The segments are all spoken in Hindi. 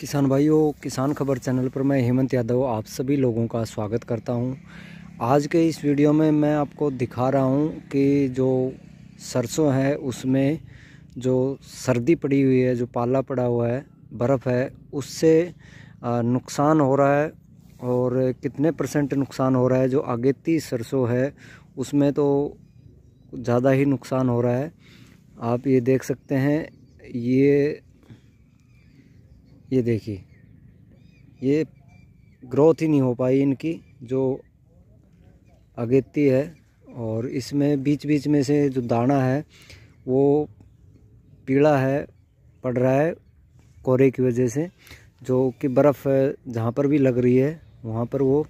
किसान भाइयों किसान खबर चैनल पर मैं हेमंत यादव आप सभी लोगों का स्वागत करता हूं आज के इस वीडियो में मैं आपको दिखा रहा हूं कि जो सरसों है उसमें जो सर्दी पड़ी हुई है जो पाला पड़ा हुआ है बर्फ़ है उससे नुकसान हो रहा है और कितने परसेंट नुकसान हो रहा है जो आगेती सरसों है उसमें तो ज़्यादा ही नुकसान हो रहा है आप ये देख सकते हैं ये ये देखिए ये ग्रोथ ही नहीं हो पाई इनकी जो अगेती है और इसमें बीच बीच में से जो दाना है वो पीला है पड़ रहा है कोहरे की वजह से जो कि बर्फ़ है जहाँ पर भी लग रही है वहाँ पर वो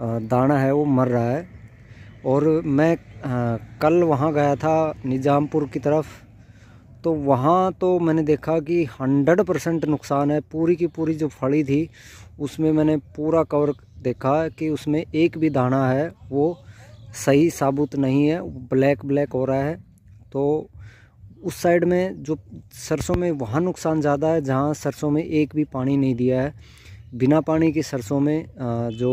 दाना है वो मर रहा है और मैं कल वहाँ गया था निज़ामपुर की तरफ तो वहाँ तो मैंने देखा कि हंड्रेड परसेंट नुकसान है पूरी की पूरी जो फड़ी थी उसमें मैंने पूरा कवर देखा कि उसमें एक भी दाना है वो सही साबुत नहीं है ब्लैक ब्लैक हो रहा है तो उस साइड में जो सरसों में वहाँ नुकसान ज़्यादा है जहाँ सरसों में एक भी पानी नहीं दिया है बिना पानी के सरसों में जो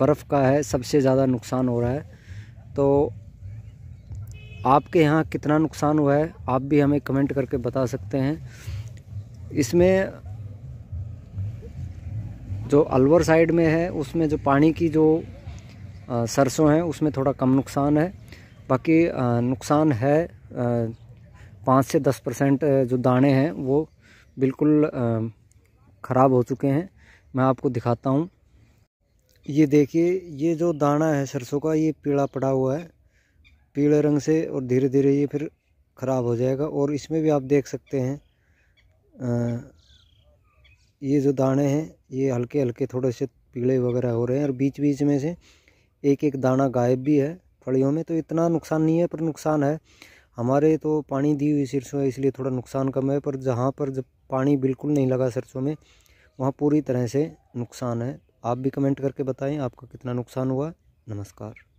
बर्फ़ का है सबसे ज़्यादा नुकसान हो रहा है तो आपके यहाँ कितना नुकसान हुआ है आप भी हमें कमेंट करके बता सकते हैं इसमें जो अलवर साइड में है उसमें जो पानी की जो सरसों हैं उसमें थोड़ा कम नुकसान है बाकी नुकसान है पाँच से दस परसेंट जो दाने हैं वो बिल्कुल ख़राब हो चुके हैं मैं आपको दिखाता हूँ ये देखिए ये जो दाना है सरसों का ये पीड़ा पड़ा हुआ है पीले रंग से और धीरे धीरे ये फिर ख़राब हो जाएगा और इसमें भी आप देख सकते हैं आ, ये जो दाने हैं ये हल्के हल्के थोड़े से पीले वगैरह हो रहे हैं और बीच बीच में से एक एक दाना गायब भी है फड़ियों में तो इतना नुकसान नहीं है पर नुकसान है हमारे तो पानी दी हुई सरसों है इसलिए थोड़ा नुकसान कम है पर जहाँ पर जब पानी बिल्कुल नहीं लगा सरसों में वहाँ पूरी तरह से नुकसान है आप भी कमेंट करके बताएं आपका कितना नुकसान हुआ नमस्कार